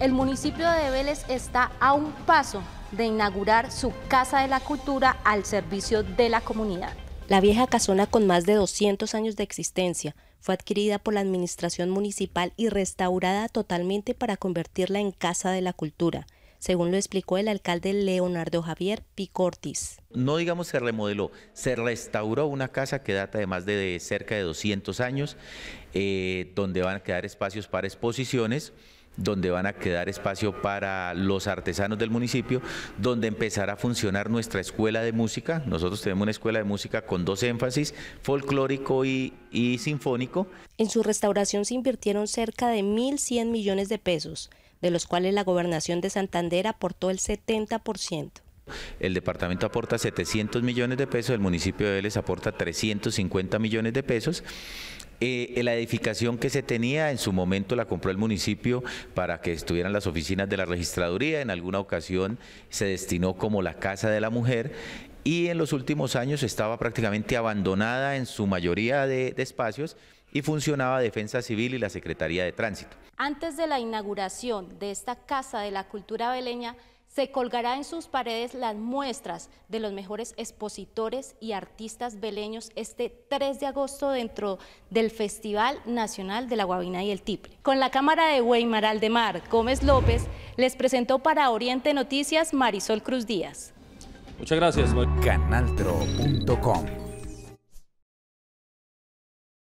El municipio de Vélez está a un paso de inaugurar su Casa de la Cultura al servicio de la comunidad. La vieja casona con más de 200 años de existencia fue adquirida por la administración municipal y restaurada totalmente para convertirla en Casa de la Cultura según lo explicó el alcalde Leonardo Javier Picortis. No digamos se remodeló, se restauró una casa que data de más de, cerca de 200 años, eh, donde van a quedar espacios para exposiciones donde van a quedar espacio para los artesanos del municipio, donde empezará a funcionar nuestra escuela de música. Nosotros tenemos una escuela de música con dos énfasis, folclórico y, y sinfónico. En su restauración se invirtieron cerca de 1.100 millones de pesos de los cuales la gobernación de Santander aportó el 70%. El departamento aporta 700 millones de pesos, el municipio de Vélez aporta 350 millones de pesos. Eh, la edificación que se tenía en su momento la compró el municipio para que estuvieran las oficinas de la registraduría, en alguna ocasión se destinó como la Casa de la Mujer y en los últimos años estaba prácticamente abandonada en su mayoría de espacios y funcionaba Defensa Civil y la Secretaría de Tránsito. Antes de la inauguración de esta Casa de la Cultura Beleña, se colgará en sus paredes las muestras de los mejores expositores y artistas beleños este 3 de agosto dentro del Festival Nacional de la Guabina y el Tiple. Con la cámara de Weimar Aldemar Gómez López, les presentó para Oriente Noticias Marisol Cruz Díaz. Muchas gracias. Canaltro.com